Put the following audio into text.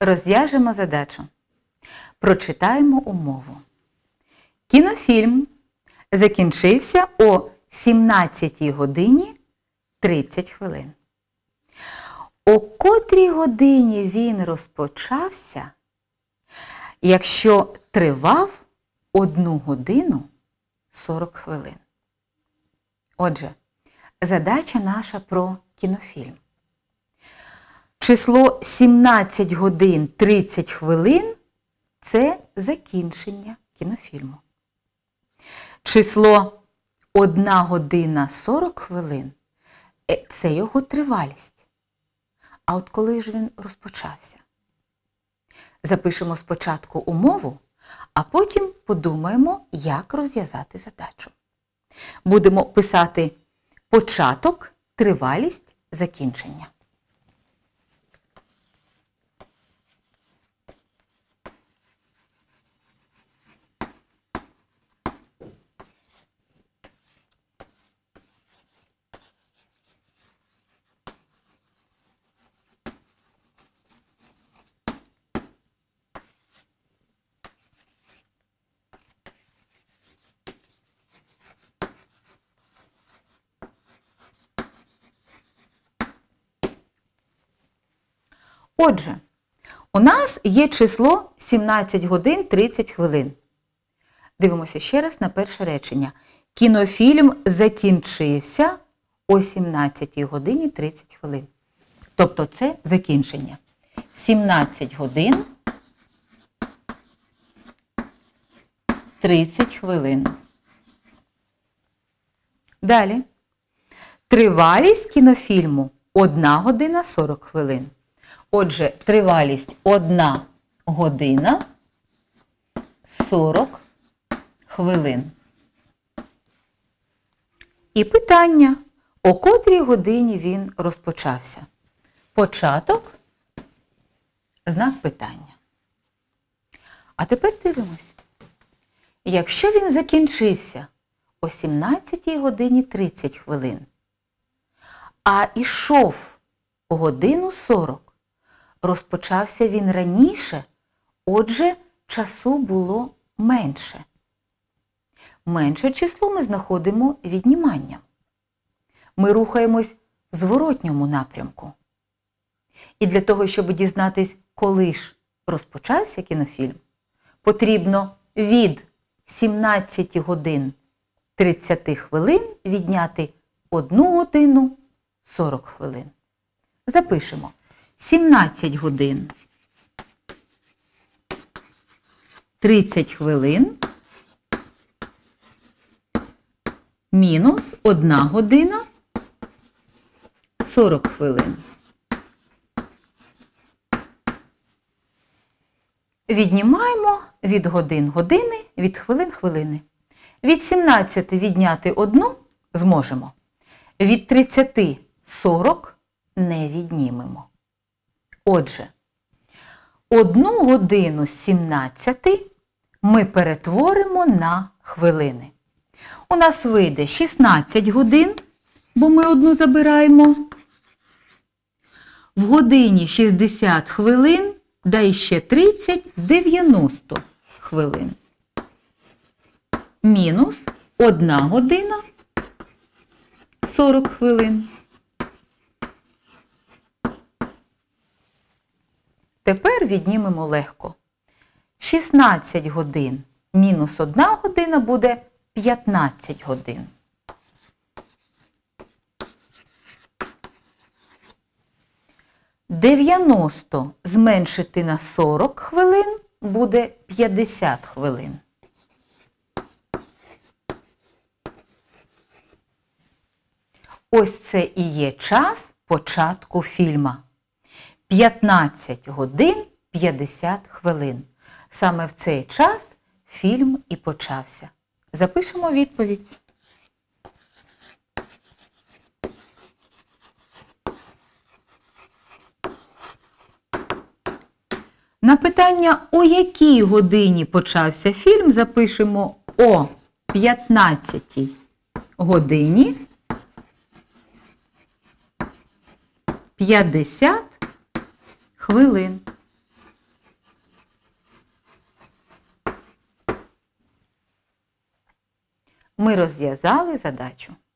Розв'яжемо задачу. Прочитаємо умову. Кінофільм закінчився о 17 годині 30 хвилин. О котрій годині він розпочався, якщо тривав 1 годину 40 хвилин. Отже, задача наша про кінофільм. Число 17 годин 30 хвилин це закінчення кінофільму. Число 1 година 40 хвилин е, це його тривалість. А от коли ж він розпочався? Запишемо спочатку умову, а потім подумаємо, як розв'язати задачу. Будемо писати початок, тривалість, закінчення. Отже, у нас є число 17 годин 30 хвилин. Дивимося ще раз на перше речення. Кінофільм закінчився о 17 годині 30 хвилин. Тобто це закінчення. 17 годин 30 хвилин. Далі. Тривалість кінофільму 1 година 40 хвилин. Отже, тривалість 1 година 40 хвилин. І питання, о котрій годині він розпочався? Початок, знак питання. А тепер дивимось. Якщо він закінчився о 17 годині 30 хвилин, а йшов годину 40, Розпочався він раніше, отже, часу було менше. Менше число ми знаходимо відніманням. Ми рухаємось в зворотньому напрямку. І для того, щоб дізнатись, коли ж розпочався кінофільм, потрібно від 17 годин 30 хвилин відняти 1 годину 40 хвилин. Запишемо. 17 годин. 30 хвилин. Мінус 1 година 40 хвилин. Віднімаємо від годин години, від хвилин хвилини. Від 17 відняти 1 зможемо. Від 30 40 не віднімемо. Отже, одну годину з 17 ми перетворимо на хвилини. У нас вийде 16 годин, бо ми одну забираємо. В годині 60 хвилин, да і ще 30 90 хвилин. Мінус 1 година 40 хвилин. Тепер віднімемо легко. 16 годин мінус 1 година буде 15 годин. Дев'яносто зменшити на сорок хвилин буде п'ятдесят хвилин. Ось це і є час початку фільма. 15 годин 50 хвилин. Саме в цей час фільм і почався. Запишемо відповідь. На питання, у якій годині почався фільм, запишемо о 15 годині 50 хвилин. Ми розв'язали задачу.